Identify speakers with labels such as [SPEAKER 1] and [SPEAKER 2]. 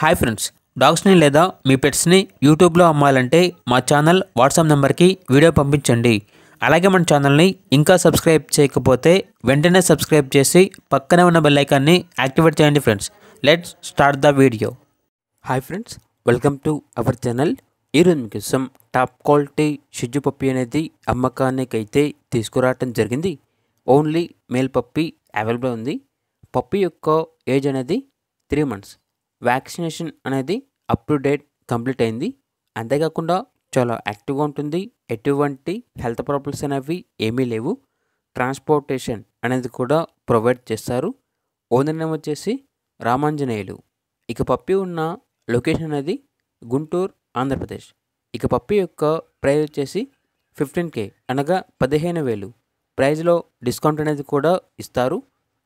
[SPEAKER 1] hi friends డాగ్స్ని లేదా మీ పెట్స్ని యూట్యూబ్లో అమ్మాలంటే మా ఛానల్ వాట్సాప్ నెంబర్కి వీడియో పంపించండి అలాగే మన ఛానల్ని ఇంకా సబ్స్క్రైబ్ చేయకపోతే వెంటనే సబ్స్క్రైబ్ చేసి పక్కనే ఉన్న బెల్లైకాన్ని యాక్టివేట్ చేయండి friends let's start the video hi friends welcome to our channel ఈరోజు కోసం టాప్ క్వాలిటీ షిజ్జు పప్పి అనేది అమ్మకానికైతే తీసుకురావటం జరిగింది ఓన్లీ మేల్ పప్పి అవైలబుల్ ఉంది పప్పి యొక్క ఏజ్ అనేది త్రీ మంత్స్ వ్యాక్సినేషన్ అనేది అప్ టు డేట్ కంప్లీట్ అయింది అంతేకాకుండా చాలా యాక్టివ్గా ఉంటుంది ఎటువంటి హెల్త్ ప్రాబ్లమ్స్ అనేవి ఏమీ లేవు ట్రాన్స్పోర్టేషన్ అనేది కూడా ప్రొవైడ్ చేస్తారు ఓనర్ నేమ్ వచ్చేసి రామాంజనేయులు ఇక పప్పి ఉన్న లొకేషన్ అనేది గుంటూరు ఆంధ్రప్రదేశ్ ఇక పప్పి యొక్క ప్రైజ్ వచ్చేసి ఫిఫ్టీన్ కే అనగా పదిహేను వేలు ప్రైజ్లో డిస్కౌంట్ అనేది కూడా ఇస్తారు